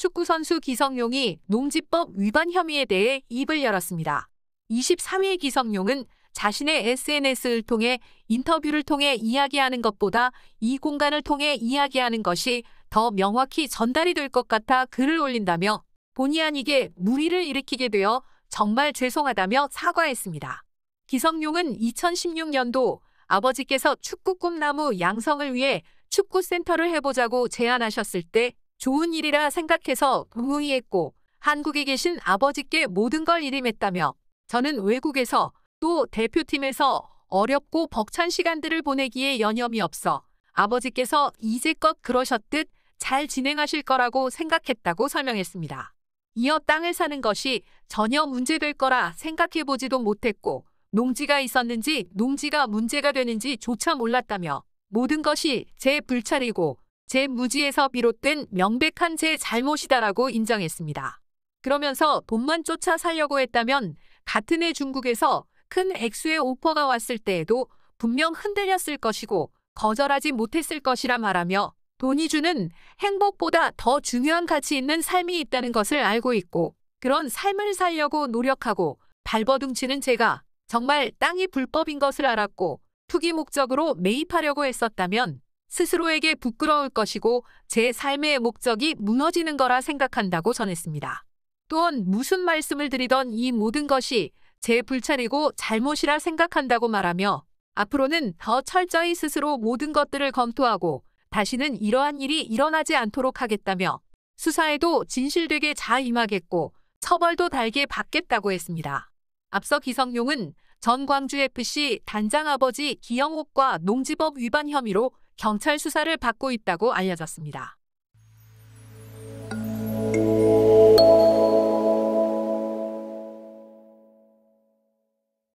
축구선수 기성용이 농지법 위반 혐의에 대해 입을 열었습니다. 23일 기성용은 자신의 SNS를 통해 인터뷰를 통해 이야기하는 것보다 이 공간을 통해 이야기하는 것이 더 명확히 전달이 될 것 같아 글을 올린다며 본의 아니게 무리를 일으키게 되어 정말 죄송하다며 사과했습니다. 기성용은 2016년도 아버지께서 축구 꿈나무 양성을 위해 축구센터를 해보자고 제안하셨을 때 좋은 일이라 생각해서 동의했고 한국에 계신 아버지께 모든 걸 일임했다며 저는 외국에서 또 대표팀에서 어렵고 벅찬 시간들을 보내기에 여념이 없어 아버지께서 이제껏 그러셨듯 잘 진행하실 거라고 생각했다고 설명했습니다. 이어 땅을 사는 것이 전혀 문제될 거라 생각해보지도 못했고 농지가 있었는지 농지가 문제가 되는지 조차 몰랐다며 모든 것이 제 불찰이고 제 무지에서 비롯된 명백한 제 잘못이다라고 인정했습니다. 그러면서 돈만 쫓아 살려고 했다면 같은 해 중국에서 큰 액수의 오퍼가 왔을 때에도 분명 흔들렸을 것이고 거절하지 못했을 것이라 말하며 돈이 주는 행복보다 더 중요한 가치 있는 삶이 있다는 것을 알고 있고 그런 삶을 살려고 노력하고 발버둥치는 제가 정말 땅이 불법인 것을 알았고 투기 목적으로 매입하려고 했었다면 스스로에게 부끄러울 것이고 제 삶의 목적이 무너지는 거라 생각한다고 전했습니다. 또한 무슨 말씀을 드리던 이 모든 것이 제 불찰이고 잘못이라 생각한다고 말하며 앞으로는 더 철저히 스스로 모든 것들을 검토하고 다시는 이러한 일이 일어나지 않도록 하겠다며 수사에도 진실되게 잘 임하겠고 처벌도 달게 받겠다고 했습니다. 앞서 기성용은 전 광주FC 단장 아버지 기영옥과 농지법 위반 혐의로 경찰 수사를 받고 있다고 알려졌습니다.